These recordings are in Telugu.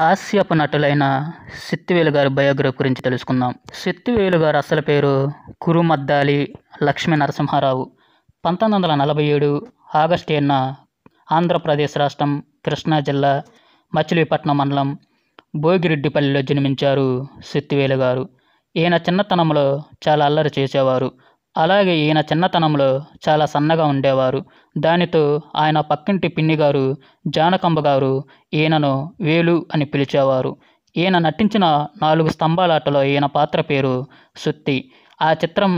హాస్యపు నటులైన సిత్తివేలు గారి బయోగ్రఫీ గురించి తెలుసుకుందాం సిత్తివేలు గారి అసలు పేరు కురుమద్దాలి లక్ష్మీ నరసింహారావు పంతొమ్మిది వందల నలభై ఏడు ఆగస్టు ఏడున ఆంధ్రప్రదేశ్ రాష్ట్రం కృష్ణా జిల్లా మచిలీపట్నం మండలం భోగిరెడ్డిపల్లిలో జన్మించారు సిత్తివేలు గారు ఈయన చిన్నతనంలో చాలా అల్లరి చేసేవారు అలాగే ఈయన చిన్నతనంలో చాలా సన్నగా ఉండేవారు దానితో ఆయన పక్కింటి పిన్ని గారు జానకంబ గారు ఈయనను వేలు అని పిలిచేవారు ఈయన నటించిన నాలుగు స్తంభాలాటలో ఈయన పాత్ర పేరు సుత్తి ఆ చిత్రం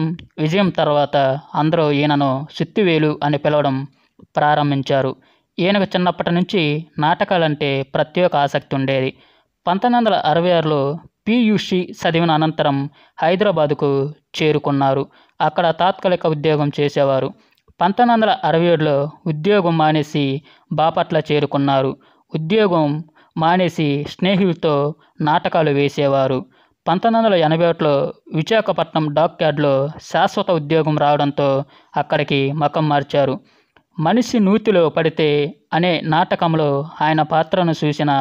విజయం తర్వాత అందరూ ఈయనను సుత్తివేలు అని పిలవడం ప్రారంభించారు ఈయనకు చిన్నప్పటి నుంచి నాటకాలంటే ప్రత్యేక ఆసక్తి ఉండేది పంతొమ్మిది వందల అరవై ఆరులో పీయూసీ చదివిన అనంతరం హైదరాబాదుకు చేరుకున్నారు అక్కడ తాత్కాలిక ఉద్యోగం చేసేవారు పంతొమ్మిది వందల అరవై ఏడులో ఉద్యోగం మానేసి బాపట్ల చేరుకున్నారు ఉద్యోగం మానేసి స్నేహితులతో నాటకాలు వేసేవారు పంతొమ్మిది వందల ఎనభై ఒకటిలో విశాఖపట్నం డాక్ యార్డ్లో శాశ్వత ఉద్యోగం రావడంతో అక్కడికి మకం మార్చారు మనిషి నూతిలో పడితే అనే నాటకంలో ఆయన పాత్రను చూసిన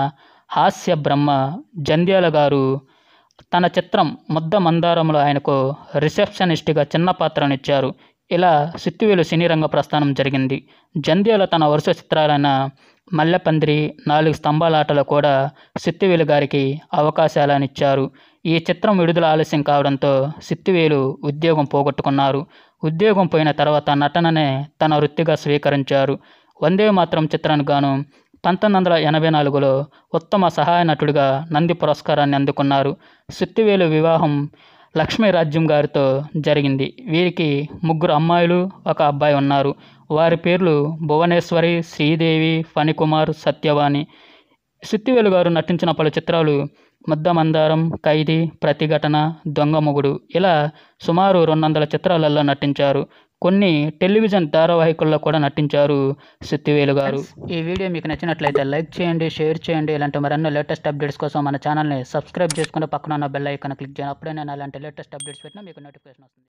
హాస్య బ్రహ్మ జంధ్యాల గారు తన చిత్రం ముద్ద మందారంలో ఆయనకు రిసెప్షనిస్ట్గా చిన్న పాత్రనిచ్చారు ఇలా సిత్తివేలు సినీ రంగ ప్రస్థానం జరిగింది జంధ్యాల తన వరుస చిత్రాలైన మల్లెపందిరి నాలుగు స్తంభాలాటలు కూడా సిత్తివేలు గారికి అవకాశాలనిచ్చారు ఈ చిత్రం విడుదల ఆలస్యం కావడంతో సిత్తివేలు ఉద్యోగం పోగొట్టుకున్నారు ఉద్యోగం పోయిన తర్వాత నటననే తన వృత్తిగా స్వీకరించారు వందే మాత్రం చిత్రానికి గాను పంతొమ్మిది వందల ఎనభై నాలుగులో ఉత్తమ సహాయ నటుడిగా నంది పురస్కారాన్ని అందుకున్నారు సుత్తివేలు వివాహం లక్ష్మీరాజ్యం గారితో జరిగింది వీరికి ముగ్గురు అమ్మాయిలు ఒక అబ్బాయి ఉన్నారు వారి పేర్లు భువనేశ్వరి శ్రీదేవి ఫణికుమార్ సత్యవాణి సుత్తివేలు గారు నటించిన పలు చిత్రాలు ముద్దమందారం ఖైదీ ప్రతిఘటన దొంగ మొగుడు ఇలా సుమారు రెండు వందల చిత్రాలలో నటించారు కొన్ని టెలివిజన్ ధారావాహికల్లో కూడా నటించారు సిత్తివేలు గారు ఈ వీడియో మీకు నచ్చినట్లయితే లైక్ చేయండి షేర్ చేయండి ఇలాంటి మరెన్నో లేటెస్ట్ అప్డేట్స్ కోసం మన ఛానల్ని సబ్స్క్రైబ్ చేసుకుని పక్కన ఉన్న బెల్ ఐకాన్ క్లిక్ చేయండి అప్పుడే నేను అలాంటి లేటెస్ట్ అప్డేట్స్ పెట్టినా మీకు నోటిఫికేషన్ వస్తుంది